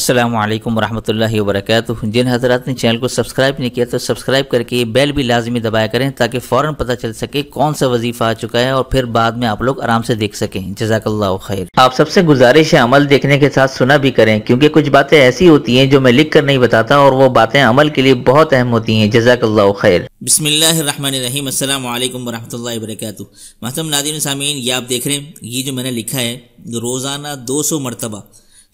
असलम वरहमल वरक जिन हजरात ने चैनल को सब्सक्राइब नहीं किया तो सब्सक्राइब करके बेल भी लाजमी दबाया करें ताकि फ़ौर पता चल सके कौन सा वजीफ़ा आ चुका है और फिर बाद में आप लोग आराम से देख सकें जजाकल्ला खैर आप सबसे गुजारिश है अमल देखने के साथ सुना भी करें क्योंकि कुछ बातें ऐसी होती हैं जो मैं लिख कर नहीं बताता और वो बातें अमल के लिए बहुत अहम होती हैं जजाकल्ला खैर बसमीम अल्लाम महतम नादिन सामीन ये आप देख रहे हैं ये जो मैंने लिखा है रोज़ाना दो सौ मरतबा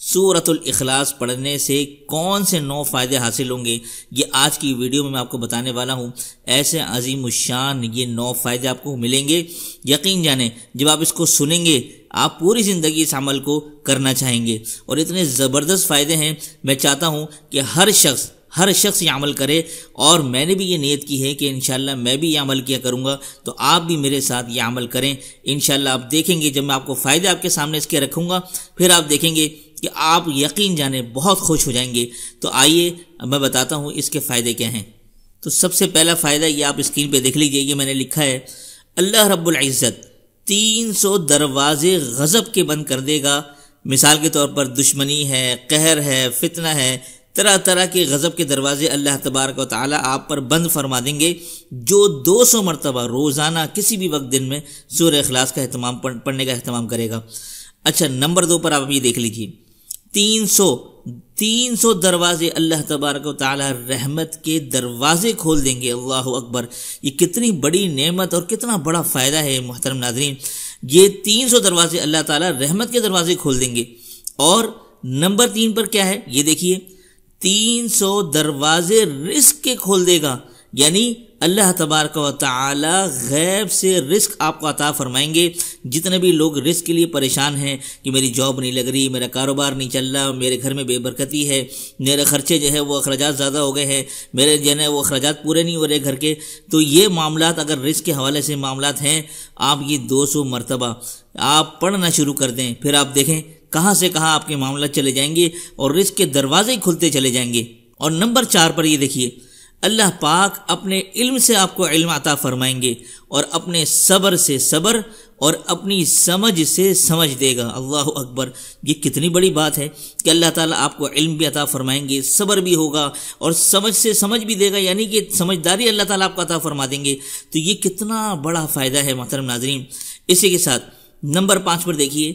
सूरतुल इखलास पढ़ने से कौन से नौ फ़ायदे हासिल होंगे ये आज की वीडियो में मैं आपको बताने वाला हूँ ऐसे अजीम शान ये नौ फ़ायदे आपको मिलेंगे यकीन जाने जब आप इसको सुनेंगे आप पूरी ज़िंदगी इस अमल को करना चाहेंगे और इतने ज़बरदस्त फ़ायदे हैं मैं चाहता हूँ कि हर शख्स हर शख्स ये अमल करे और मैंने भी ये नीयत की है कि इन मैं भी ये अमल किया करूँगा तो आप भी मेरे साथ ये अमल करें इन आप देखेंगे जब मैं आपको फ़ायदे आपके सामने इसके रखूँगा फिर आप देखेंगे कि आप यकीन जाने बहुत खुश हो जाएंगे तो आइए मैं बताता हूँ इसके फ़ायदे क्या हैं तो सबसे पहला फ़ायदा ये आप स्क्रीन पे देख लीजिए ये मैंने लिखा है अल्लाह रब्बुल इज़्ज़त 300 दरवाज़े गज़ब के बंद कर देगा मिसाल के तौर पर दुश्मनी है कहर है फितना है तरह तरह के गज़ब के दरवाज़े अल्लाह तबारक ताली आप पर बंद फरमा देंगे जो 200 सौ मरतबा रोज़ाना किसी भी वक्त दिन में सूर्य अखलास का अहतमाम पढ़ने का अहतमाम करेगा अच्छा नंबर दो पर आप ये देख लीजिए तीन सौ तीन सौ दरवाजे अल्लाह तबारक ताली रहमत के दरवाजे खोल देंगे अल्लाह अकबर ये कितनी बड़ी नेमत और कितना बड़ा फ़ायदा है मोहतरम नाजरीन ये तीन सौ दरवाजे अल्लाह ताला रहमत के दरवाजे खोल देंगे और नंबर तीन पर क्या है ये देखिए तीन सौ दरवाजे रिस्क के खोल देगा यानी अल्लाह तबारक व गैब से रिस्क आपको अता फरमाएंगे जितने भी लोग रिस्क के लिए परेशान हैं कि मेरी जॉब नहीं लग रही मेरा कारोबार नहीं चल रहा मेरे घर में बेबरकती है मेरे खर्चे जो है वो अखराजा ज़्यादा हो गए हैं मेरे जो है वो अखराजा पूरे नहीं हो रहे घर के तो ये मामला अगर रिस्क के हवाले से मामला हैं आप ये दो सौ मरतबा आप पढ़ना शुरू कर दें फिर आप देखें कहाँ से कहाँ आपके मामला चले जाएंगे और रिस्क के दरवाजे खुलते चले जाएंगे और नंबर चार पर ये देखिए अल्लाह पाक अपने इल्म से आपको इल्म अता फरमाएंगे और अपने सब्र से सब्र और अपनी समझ से समझ देगा अल्लाह अकबर ये कितनी बड़ी बात है कि अल्लाह ताला आपको इल्म भी अता फरमाएंगे सबर भी होगा और समझ से समझ भी देगा यानी कि समझदारी अल्लाह ताला आपको अता फरमा देंगे तो ये कितना बड़ा फ़ायदा है मोहतरम नाजरीन इसी के साथ नंबर पाँच पर देखिए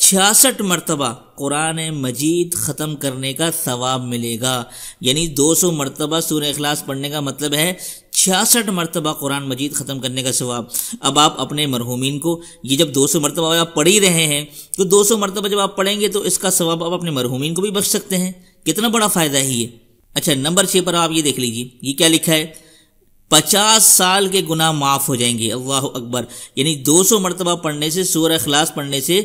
छियासठ मरतबा कुरान मजीद ख़त्म करने का सवाब मिलेगा यानी 200 मरतबा सूर्य अखलास पढ़ने का मतलब है छियासठ मरतबा कुरान मजीद ख़त्म करने का सवाब अब आप अपने मरहूमिन को ये जब 200 मरतबा आप पढ़ ही रहे हैं तो 200 मरतबा जब आप पढ़ेंगे तो इसका सवाब आप अपने मरहूमिन को भी बख्श सकते हैं कितना बड़ा फ़ायदा है ये अच्छा नंबर छः पर आप ये देख लीजिए ये क्या लिखा है पचास साल के गुनाह माफ़ हो जाएंगे अल्लाह अकबर यानी दो सौ मरतबा पढ़ने से सूर अखलास पढ़ने से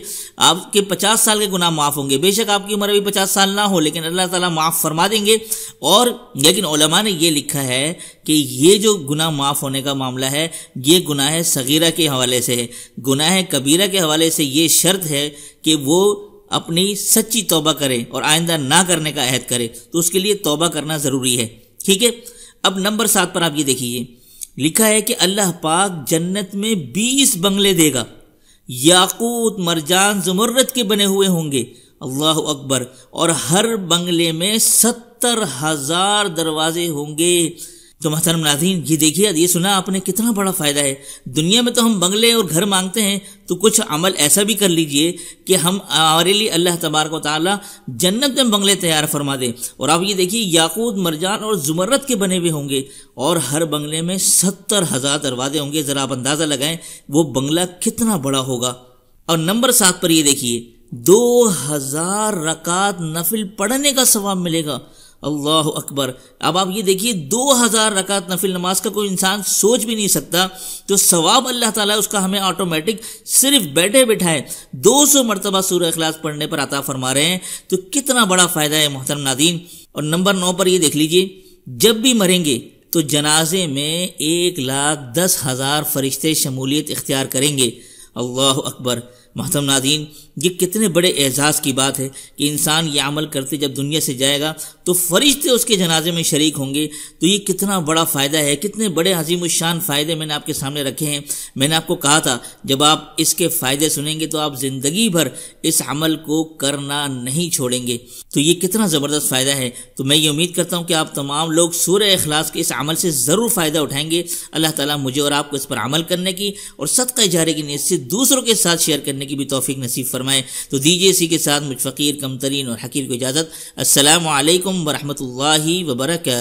आपके पचास साल के गुनाह माफ़ होंगे बेशक आपकी उम्र भी पचास साल ना हो लेकिन अल्लाह ताला माफ़ फरमा देंगे और लेकिन उलमा ने यह लिखा है कि ये जो गुनाह माफ़ होने का मामला है ये गुनाह सगीरा के हवाले से है गुनाह कबीरा के हवाले से ये शर्त है कि वो अपनी सच्ची तोबा करें और आइंदा ना करने का अहद करे तो उसके लिए तोबा करना ज़रूरी है ठीक है अब नंबर सात पर आप ये देखिए लिखा है कि अल्लाह पाक जन्नत में बीस बंगले देगा याकूत मरजान जमर्रत के बने हुए होंगे अल्लाह अकबर और हर बंगले में सत्तर हजार दरवाजे होंगे तो महतरम नाजीन ये देखिए ये सुना आपने कितना बड़ा फ़ायदा है दुनिया में तो हम बंगले और घर मांगते हैं तो कुछ अमल ऐसा भी कर लीजिए कि हम हमारे लिए अल्लाह तबारक ताली जन्नत में बंगले तैयार फरमा दें और आप ये देखिए याकूद मरजान और जुमरत के बने हुए होंगे और हर बंगले में सत्तर हज़ार दरवाजे होंगे ज़रा आप अंदाज़ा लगाएं वो बंगला कितना बड़ा होगा और नंबर सात पर ये देखिए दो हज़ार रकात नफिल पढ़ने का सवाब मिलेगा अल्लाह अकबर अब आप ये देखिए 2000 रकात नफिल नमाज का कोई इंसान सोच भी नहीं सकता तो सवाब अल्लाह ताला उसका हमें ऑटोमेटिक सिर्फ बैठे बैठाए 200 मरतबा सूर्य अखलास पढ़ने पर आता फरमा रहे हैं तो कितना बड़ा फ़ायदा है मोहतरम नादीन और नंबर नौ पर ये देख लीजिए जब भी मरेंगे तो जनाजे में एक लाख दस हज़ार फरिश्ते शमूलियत इख्तियार करेंगे अल्लाह अकबर महतम नादीन ये कितने बड़े एजाज़ की बात है कि इंसान ये अमल करते जब दुनिया से जाएगा तो फरिश्ते उसके जनाजे में शरीक होंगे तो ये कितना बड़ा फ़ायदा है कितने बड़े हजीम शान फ़ायदे मैंने आपके सामने रखे हैं मैंने आपको कहा था जब आप इसके फ़ायदे सुनेंगे तो आप ज़िंदगी भर इस अमल को करना नहीं छोड़ेंगे तो ये कितना ज़बरदस्त फ़ायदा है तो मैं ये उम्मीद करता हूँ कि आप तमाम लोग सूर अखलास के इस अमल से ज़रूर फ़ायदा उठाएंगे अल्लाह ताली मुझे और आपको इस पर अमल करने की और सदका इजारे की नीयत से दूसरों के साथ शेयर करने की भी तोफ़ी नसीब फरमाए तो दीजिए इसी के साथ मुझ फ़कीर कम तरीन और हकीर को इजाज़त असलकम वरहमल वबरक